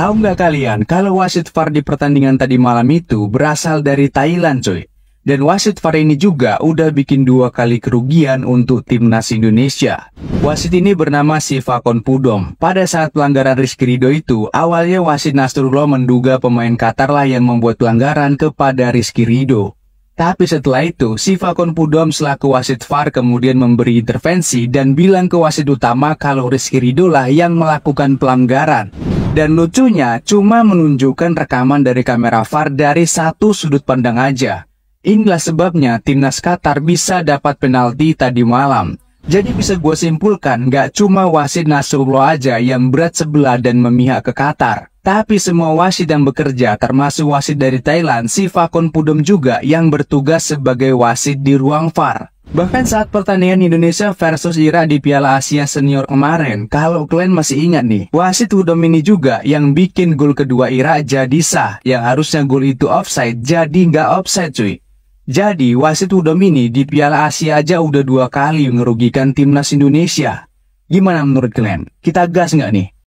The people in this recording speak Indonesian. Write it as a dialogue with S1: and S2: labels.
S1: Tahu nggak kalian kalau wasit VAR di pertandingan tadi malam itu berasal dari Thailand coy. Dan wasit VAR ini juga udah bikin dua kali kerugian untuk timnas Indonesia. Wasit ini bernama Sivakon Pudom. Pada saat pelanggaran Rizky Ridho itu, awalnya wasit Nasrullah menduga pemain Qatar lah yang membuat pelanggaran kepada Rizky Ridho. Tapi setelah itu, Sivakon Pudom selaku wasit VAR kemudian memberi intervensi dan bilang ke wasit utama kalau Rizky Ridho lah yang melakukan pelanggaran. Dan lucunya cuma menunjukkan rekaman dari kamera VAR dari satu sudut pandang aja. Inilah sebabnya timnas Qatar bisa dapat penalti tadi malam. Jadi bisa gue simpulkan gak cuma wasit Nasrullah aja yang berat sebelah dan memihak ke Qatar. Tapi semua wasit yang bekerja termasuk wasit dari Thailand, Si Fakon Pudom juga yang bertugas sebagai wasit di ruang VAR. Bahkan saat pertandingan Indonesia versus Irak di Piala Asia Senior kemarin, kalau kalian masih ingat nih, wasit Hudomini juga yang bikin gol kedua Irak jadi sah, yang harusnya gol itu offside, jadi nggak offside cuy. Jadi wasit Hudomini di Piala Asia aja udah dua kali ngerugikan timnas Indonesia. Gimana menurut kalian? Kita gas nggak nih?